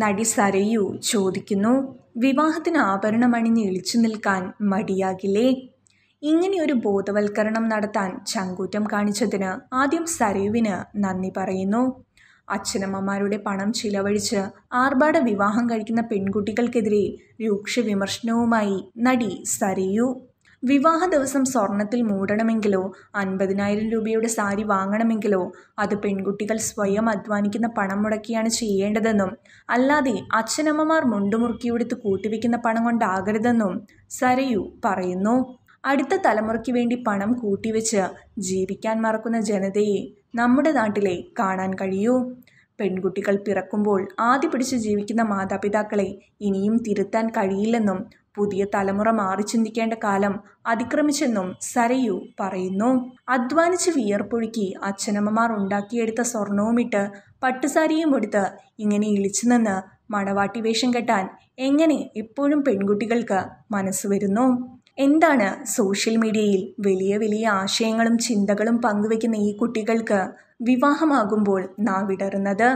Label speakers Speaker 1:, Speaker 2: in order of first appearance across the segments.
Speaker 1: നടി സരയു ചോദിക്കുന്നു വിവാഹത്തിന് ആഭരണം അണിഞ്ഞ് ഇളിച്ചു നിൽക്കാൻ മടിയാകില്ലേ ഇങ്ങനെയൊരു ബോധവൽക്കരണം നടത്താൻ ചങ്കൂറ്റം കാണിച്ചതിന് ആദ്യം സരയുവിന് നന്ദി പറയുന്നു അച്ഛനമ്മമാരുടെ പണം ചിലവഴിച്ച് ആർഭാട വിവാഹം കഴിക്കുന്ന പെൺകുട്ടികൾക്കെതിരെ രൂക്ഷ വിമർശനവുമായി നടി സരയു വിവാഹ ദിവസം സ്വർണത്തിൽ മൂടണമെങ്കിലോ അൻപതിനായിരം രൂപയുടെ സാരി വാങ്ങണമെങ്കിലോ അത് പെൺകുട്ടികൾ സ്വയം അധ്വാനിക്കുന്ന പണം മുടക്കിയാണ് ചെയ്യേണ്ടതെന്നും അല്ലാതെ അച്ഛനമ്മമാർ മുണ്ടുമുറുക്കിയെടുത്ത് കൂട്ടിവെക്കുന്ന പണം കൊണ്ടാകരുതെന്നും സരയു പറയുന്നു അടുത്ത തലമുറയ്ക്ക് വേണ്ടി പണം കൂട്ടിവെച്ച് ജീവിക്കാൻ മറക്കുന്ന ജനതയെ നമ്മുടെ നാട്ടിലെ കാണാൻ കഴിയൂ പെൺകുട്ടികൾ പിറക്കുമ്പോൾ ആദ്യ പിടിച്ച് ജീവിക്കുന്ന മാതാപിതാക്കളെ ഇനിയും തിരുത്താൻ കഴിയില്ലെന്നും പുതിയ തലമുറ മാറി ചിന്തിക്കേണ്ട കാലം അതിക്രമിച്ചെന്നും സരയു പറയുന്നു അധ്വാനിച്ച് വിയർപ്പൊഴുക്കി അച്ഛനമ്മമാർ ഉണ്ടാക്കിയെടുത്ത സ്വർണവുമിട്ട് പട്ടുസാരിയും എടുത്ത് ഇങ്ങനെ ഇളിച്ചു നിന്ന് മണവാട്ടി വേഷം കെട്ടാൻ എങ്ങനെ എപ്പോഴും പെൺകുട്ടികൾക്ക് മനസ്സ് വരുന്നു എന്താണ് സോഷ്യൽ മീഡിയയിൽ വലിയ വലിയ ആശയങ്ങളും ചിന്തകളും പങ്കുവെക്കുന്ന ഈ കുട്ടികൾക്ക് വിവാഹമാകുമ്പോൾ നാവിടറുന്നത്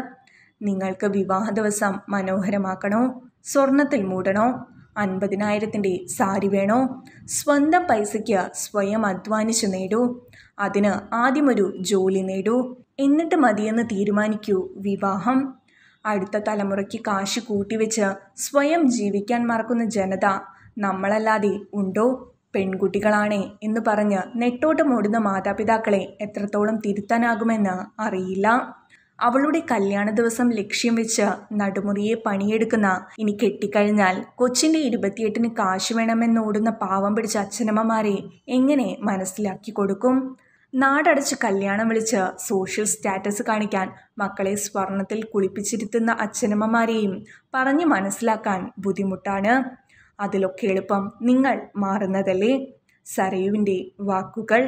Speaker 1: നിങ്ങൾക്ക് വിവാഹ ദിവസം മനോഹരമാക്കണോ സ്വർണത്തിൽ മൂടണോ അൻപതിനായിരത്തിൻ്റെ സാരി വേണോ സ്വന്തം പൈസയ്ക്ക് സ്വയം അധ്വാനിച്ച് നേടൂ അതിന് ആദ്യമൊരു ജോലി നേടൂ എന്നിട്ട് മതിയെന്ന് തീരുമാനിക്കൂ വിവാഹം അടുത്ത തലമുറയ്ക്ക് കാശ് കൂട്ടിവെച്ച് സ്വയം ജീവിക്കാൻ മറക്കുന്ന ജനത നമ്മളല്ലാതെ ഉണ്ടോ പെൺകുട്ടികളാണേ എന്ന് പറഞ്ഞ് ഓടുന്ന മാതാപിതാക്കളെ എത്രത്തോളം തിരുത്താനാകുമെന്ന് അറിയില്ല അവളുടെ കല്യാണ ദിവസം ലക്ഷ്യം വെച്ച് നടുമുറിയെ പണിയെടുക്കുന്ന ഇനി കെട്ടിക്കഴിഞ്ഞാൽ കൊച്ചിന്റെ ഇരുപത്തിയെട്ടിന് കാശ് വേണമെന്നോടുന്ന പാവം പിടിച്ച അച്ഛനമ്മമാരെ എങ്ങനെ മനസ്സിലാക്കി കൊടുക്കും നാടടച്ച് കല്യാണം വിളിച്ച് സോഷ്യൽ സ്റ്റാറ്റസ് കാണിക്കാൻ മക്കളെ സ്വർണത്തിൽ കുളിപ്പിച്ചിരുത്തുന്ന അച്ഛനമ്മമാരെയും പറഞ്ഞ് മനസ്സിലാക്കാൻ ബുദ്ധിമുട്ടാണ് അതിലൊക്കെ എളുപ്പം നിങ്ങൾ മാറുന്നതല്ലേ സരയുവിൻ്റെ വാക്കുകൾ